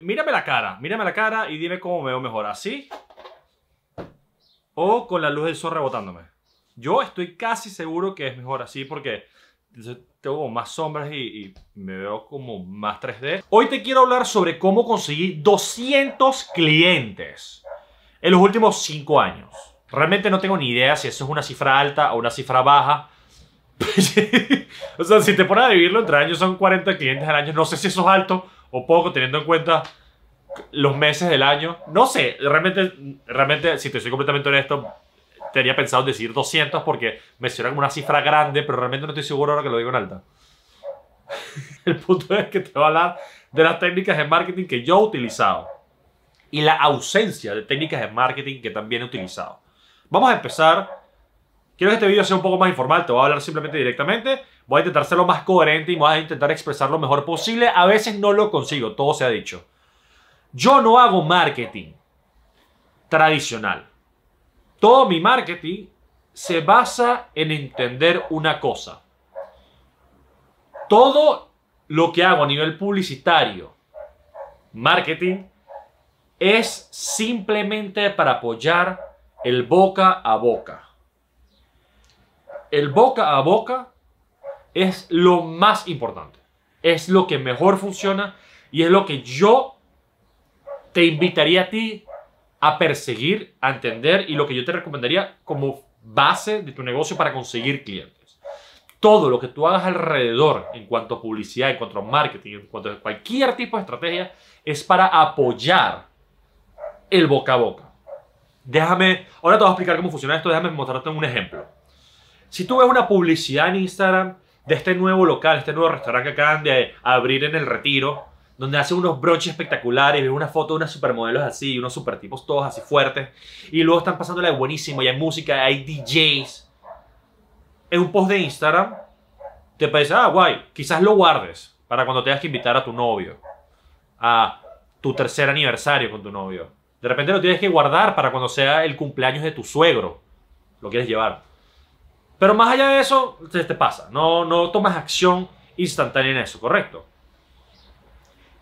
Mírame la cara, mírame la cara y dime cómo me veo mejor, ¿así? O con la luz del sol rebotándome. Yo estoy casi seguro que es mejor así porque tengo más sombras y, me veo como más 3D. Hoy te quiero hablar sobre cómo conseguí 200 clientes en los últimos 5 años. Realmente no tengo ni idea si eso es una cifra alta o una cifra baja. o sea, si te pones a vivirlo entre años son 40 clientes al año. No sé si eso es alto o poco, teniendo en cuenta los meses del año. No sé, realmente, realmente si te soy completamente honesto, tenía pensado decir 200 porque me suena como una cifra grande, pero realmente no estoy seguro ahora que lo digo en alta. El punto es que te voy a hablar de las técnicas de marketing que yo he utilizado y la ausencia de técnicas de marketing que también he utilizado. Vamos a empezar Quiero que este video sea un poco más informal, te voy a hablar simplemente directamente. Voy a intentar ser lo más coherente y voy a intentar expresar lo mejor posible. A veces no lo consigo, todo se ha dicho. Yo no hago marketing tradicional. Todo mi marketing se basa en entender una cosa. Todo lo que hago a nivel publicitario, marketing, es simplemente para apoyar el boca a boca el boca a boca es lo más importante. Es lo que mejor funciona y es lo que yo te invitaría a ti a perseguir, a entender y lo que yo te recomendaría como base de tu negocio para conseguir clientes. Todo lo que tú hagas alrededor en cuanto a publicidad, en cuanto a marketing, en cuanto a cualquier tipo de estrategia, es para apoyar el boca a boca. Déjame, ahora te voy a explicar cómo funciona esto, déjame mostrarte un ejemplo. Si tú ves una publicidad en Instagram de este nuevo local, este nuevo restaurante que acaban de abrir en el retiro, donde hacen unos broches espectaculares, ves una foto de unas supermodelos así, unos supertipos todos así fuertes, y luego están pasándola de buenísimo, y hay música, hay DJs. En un post de Instagram te parece, ah, guay, quizás lo guardes para cuando tengas que invitar a tu novio, a tu tercer aniversario con tu novio. De repente lo tienes que guardar para cuando sea el cumpleaños de tu suegro. Lo quieres llevar. Pero más allá de eso, te, te pasa. No, no tomas acción instantánea en eso, ¿correcto?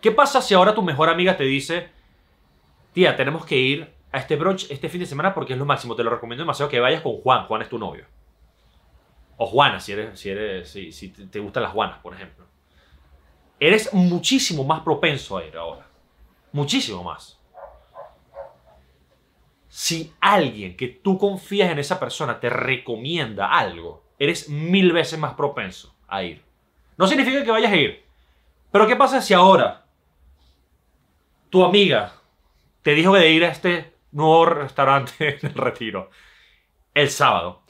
¿Qué pasa si ahora tu mejor amiga te dice, tía, tenemos que ir a este brunch este fin de semana porque es lo máximo. Te lo recomiendo demasiado que vayas con Juan. Juan es tu novio. O Juana, si, eres, si, eres, si, si te gustan las Juanas, por ejemplo. Eres muchísimo más propenso a ir ahora. Muchísimo más si alguien que tú confías en esa persona te recomienda algo, eres mil veces más propenso a ir. No significa que vayas a ir. Pero ¿qué pasa si ahora tu amiga te dijo que de ir a este nuevo restaurante en el retiro el sábado?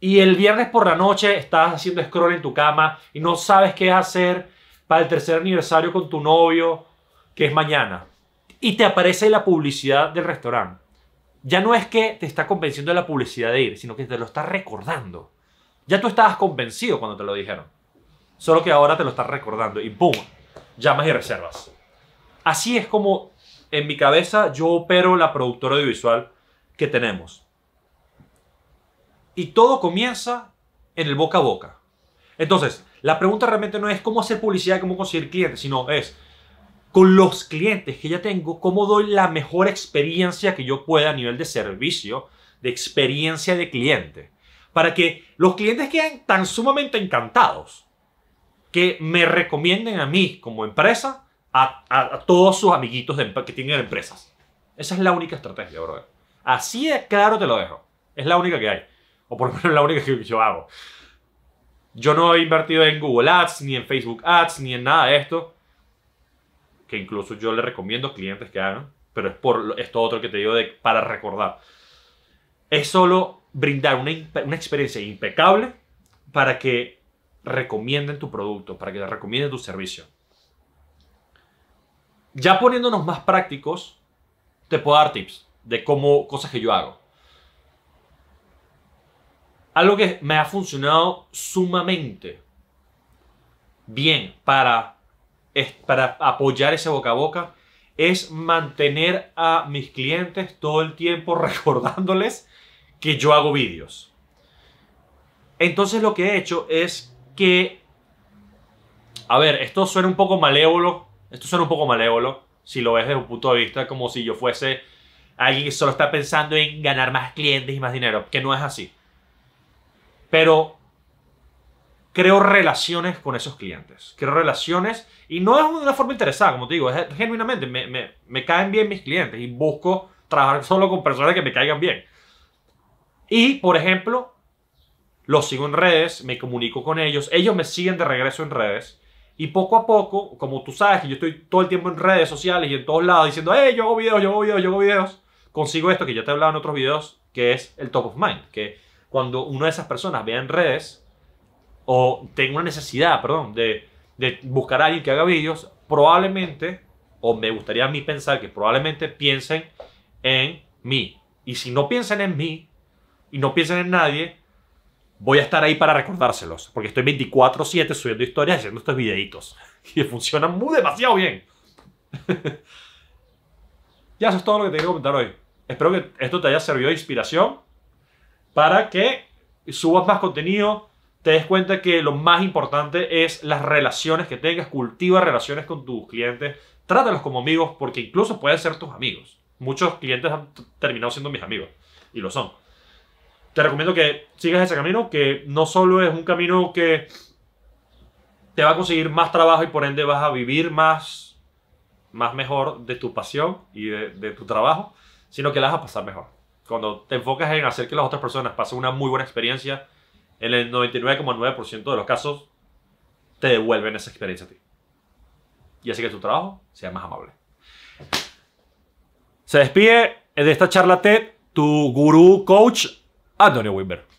Y el viernes por la noche estás haciendo scroll en tu cama y no sabes qué hacer para el tercer aniversario con tu novio, que es mañana. Y te aparece la publicidad del restaurante ya no es que te está convenciendo de la publicidad de ir, sino que te lo está recordando. Ya tú estabas convencido cuando te lo dijeron. Solo que ahora te lo está recordando y ¡pum! Llamas y reservas. Así es como en mi cabeza yo opero la productora audiovisual que tenemos. Y todo comienza en el boca a boca. Entonces, la pregunta realmente no es cómo hacer publicidad, cómo conseguir clientes, sino es con los clientes que ya tengo, cómo doy la mejor experiencia que yo pueda a nivel de servicio, de experiencia de cliente, para que los clientes queden tan sumamente encantados que me recomienden a mí como empresa a, todos sus amiguitos que tienen empresas. Esa es la única estrategia, brother. Así de claro te lo dejo. Es la única que hay. O por lo menos la única que yo hago. Yo no he invertido en Google Ads, ni en Facebook Ads, ni en nada de esto que incluso yo le recomiendo a clientes que hagan, pero es por esto otro que te digo de, para recordar. Es solo brindar una, experiencia impecable para que recomienden tu producto, para que te recomienden tu servicio. Ya poniéndonos más prácticos, te puedo dar tips de cómo cosas que yo hago. Algo que me ha funcionado sumamente bien para es para apoyar ese boca a boca, es mantener a mis clientes todo el tiempo recordándoles que yo hago vídeos. Entonces lo que he hecho es que, a ver, esto suena un poco malévolo, esto suena un poco malévolo, si lo ves desde un punto de vista como si yo fuese alguien que solo está pensando en ganar más clientes y más dinero, que no es así. Pero creo relaciones con esos clientes. Creo relaciones y no es de una forma interesada, como te digo, es genuinamente, me, me, caen bien mis clientes y busco trabajar solo con personas que me caigan bien. Y, por ejemplo, los sigo en redes, me comunico con ellos, ellos me siguen de regreso en redes. Y poco a poco, como tú sabes que yo estoy todo el tiempo en redes sociales y en todos lados diciendo, hey, yo hago videos, yo hago videos, yo hago videos, consigo esto que ya te he hablado en otros videos, que es el top of mind. Que cuando una de esas personas vea en redes, o tengo una necesidad, perdón, de, buscar a alguien que haga vídeos, probablemente, o me gustaría a mí pensar que probablemente piensen en mí. Y si no piensan en mí y no piensan en nadie, voy a estar ahí para recordárselos. Porque estoy 24-7 subiendo historias haciendo estos videitos. Y funcionan muy demasiado bien. ya eso es todo lo que te quiero comentar hoy. Espero que esto te haya servido de inspiración para que subas más contenido, te des cuenta que lo más importante es las relaciones que tengas, cultiva relaciones con tus clientes, trátalos como amigos porque incluso pueden ser tus amigos. Muchos clientes han terminado siendo mis amigos y lo son. Te recomiendo que sigas ese camino, que no solo es un camino que te va a conseguir más trabajo y por ende vas a vivir más, más mejor de tu pasión y de, de tu trabajo, sino que la vas a pasar mejor. Cuando te enfocas en hacer que las otras personas pasen una muy buena experiencia, en el 99,9% de los casos te devuelven esa experiencia a ti. Y así que tu trabajo sea más amable. Se despide de esta charla TED tu gurú coach, Antonio Wimber.